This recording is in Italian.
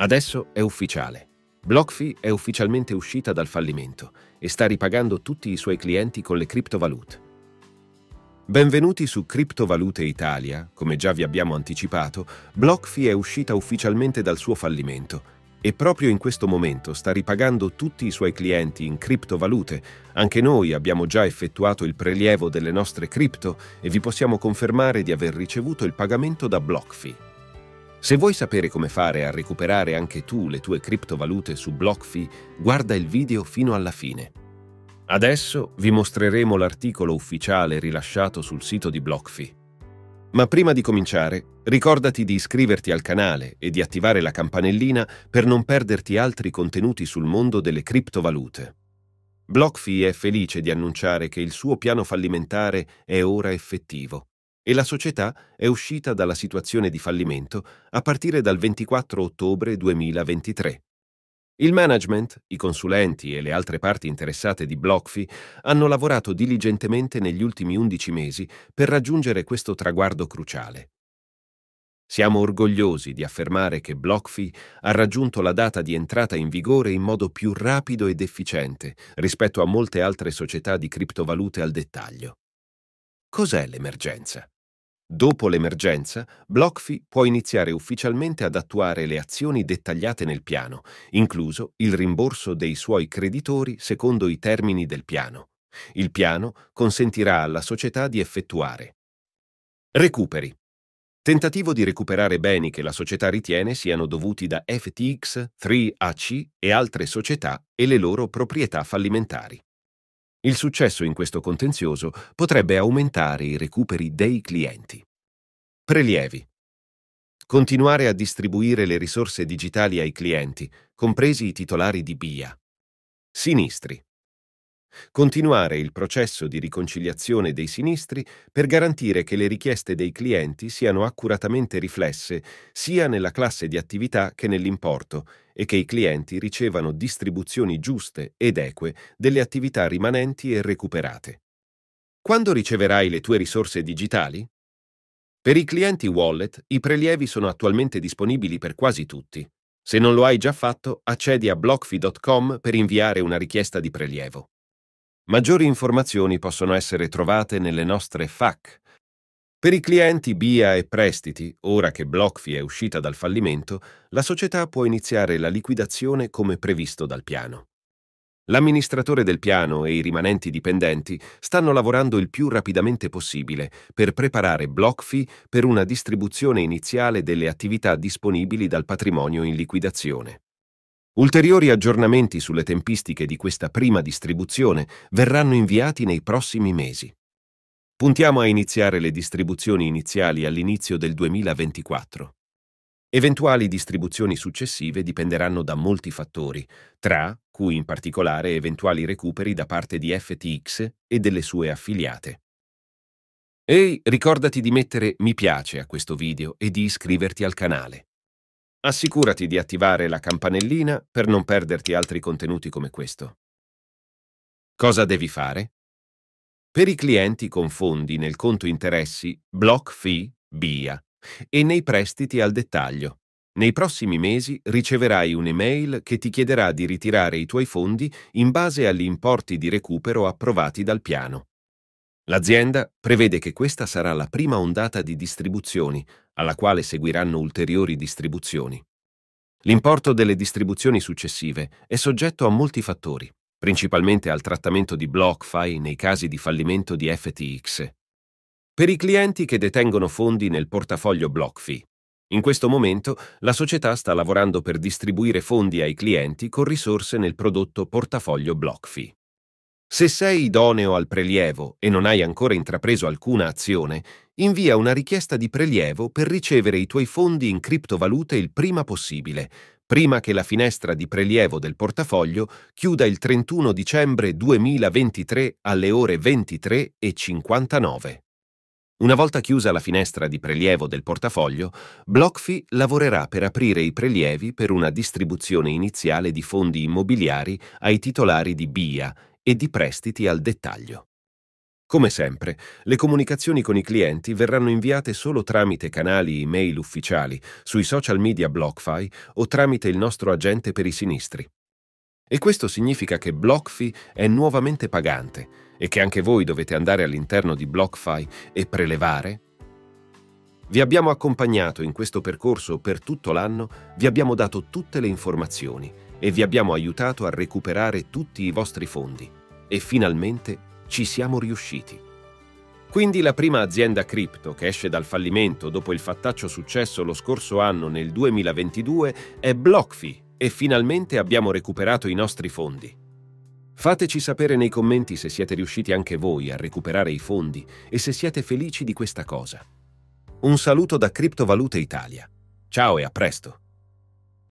Adesso è ufficiale. BlockFi è ufficialmente uscita dal fallimento e sta ripagando tutti i suoi clienti con le criptovalute. Benvenuti su Criptovalute Italia, come già vi abbiamo anticipato, BlockFi è uscita ufficialmente dal suo fallimento e proprio in questo momento sta ripagando tutti i suoi clienti in criptovalute. Anche noi abbiamo già effettuato il prelievo delle nostre cripto e vi possiamo confermare di aver ricevuto il pagamento da BlockFi. Se vuoi sapere come fare a recuperare anche tu le tue criptovalute su BlockFi, guarda il video fino alla fine. Adesso vi mostreremo l'articolo ufficiale rilasciato sul sito di BlockFi. Ma prima di cominciare, ricordati di iscriverti al canale e di attivare la campanellina per non perderti altri contenuti sul mondo delle criptovalute. BlockFi è felice di annunciare che il suo piano fallimentare è ora effettivo e la società è uscita dalla situazione di fallimento a partire dal 24 ottobre 2023. Il management, i consulenti e le altre parti interessate di BlockFi hanno lavorato diligentemente negli ultimi 11 mesi per raggiungere questo traguardo cruciale. Siamo orgogliosi di affermare che BlockFi ha raggiunto la data di entrata in vigore in modo più rapido ed efficiente rispetto a molte altre società di criptovalute al dettaglio. Cos'è l'emergenza? Dopo l'emergenza, BlockFi può iniziare ufficialmente ad attuare le azioni dettagliate nel piano, incluso il rimborso dei suoi creditori secondo i termini del piano. Il piano consentirà alla società di effettuare Recuperi. Tentativo di recuperare beni che la società ritiene siano dovuti da FTX, 3AC e altre società e le loro proprietà fallimentari. Il successo in questo contenzioso potrebbe aumentare i recuperi dei clienti. Prelievi. Continuare a distribuire le risorse digitali ai clienti, compresi i titolari di BIA. Sinistri continuare il processo di riconciliazione dei sinistri per garantire che le richieste dei clienti siano accuratamente riflesse sia nella classe di attività che nell'importo e che i clienti ricevano distribuzioni giuste ed eque delle attività rimanenti e recuperate. Quando riceverai le tue risorse digitali? Per i clienti wallet i prelievi sono attualmente disponibili per quasi tutti. Se non lo hai già fatto, accedi a blockfi.com per inviare una richiesta di prelievo. Maggiori informazioni possono essere trovate nelle nostre FAC. Per i clienti BIA e prestiti, ora che Blockfi è uscita dal fallimento, la società può iniziare la liquidazione come previsto dal piano. L'amministratore del piano e i rimanenti dipendenti stanno lavorando il più rapidamente possibile per preparare Blockfi per una distribuzione iniziale delle attività disponibili dal patrimonio in liquidazione. Ulteriori aggiornamenti sulle tempistiche di questa prima distribuzione verranno inviati nei prossimi mesi. Puntiamo a iniziare le distribuzioni iniziali all'inizio del 2024. Eventuali distribuzioni successive dipenderanno da molti fattori, tra cui in particolare eventuali recuperi da parte di FTX e delle sue affiliate. Ehi, ricordati di mettere mi piace a questo video e di iscriverti al canale. Assicurati di attivare la campanellina per non perderti altri contenuti come questo. Cosa devi fare? Per i clienti con fondi nel conto interessi block fee BIA e nei prestiti al dettaglio. Nei prossimi mesi riceverai un'email che ti chiederà di ritirare i tuoi fondi in base agli importi di recupero approvati dal piano. L'azienda prevede che questa sarà la prima ondata di distribuzioni, alla quale seguiranno ulteriori distribuzioni. L'importo delle distribuzioni successive è soggetto a molti fattori, principalmente al trattamento di BlockFi nei casi di fallimento di FTX. Per i clienti che detengono fondi nel portafoglio BlockFi, in questo momento la società sta lavorando per distribuire fondi ai clienti con risorse nel prodotto portafoglio BlockFi. Se sei idoneo al prelievo e non hai ancora intrapreso alcuna azione, invia una richiesta di prelievo per ricevere i tuoi fondi in criptovalute il prima possibile, prima che la finestra di prelievo del portafoglio chiuda il 31 dicembre 2023 alle ore 23 e 59. Una volta chiusa la finestra di prelievo del portafoglio, BlockFi lavorerà per aprire i prelievi per una distribuzione iniziale di fondi immobiliari ai titolari di BIA e di prestiti al dettaglio. Come sempre, le comunicazioni con i clienti verranno inviate solo tramite canali e-mail ufficiali, sui social media BlockFi o tramite il nostro agente per i sinistri. E questo significa che BlockFi è nuovamente pagante e che anche voi dovete andare all'interno di BlockFi e prelevare. Vi abbiamo accompagnato in questo percorso per tutto l'anno, vi abbiamo dato tutte le informazioni e vi abbiamo aiutato a recuperare tutti i vostri fondi. E finalmente ci siamo riusciti. Quindi la prima azienda cripto che esce dal fallimento dopo il fattaccio successo lo scorso anno nel 2022 è BlockFi e finalmente abbiamo recuperato i nostri fondi. Fateci sapere nei commenti se siete riusciti anche voi a recuperare i fondi e se siete felici di questa cosa. Un saluto da Criptovalute Italia. Ciao e a presto!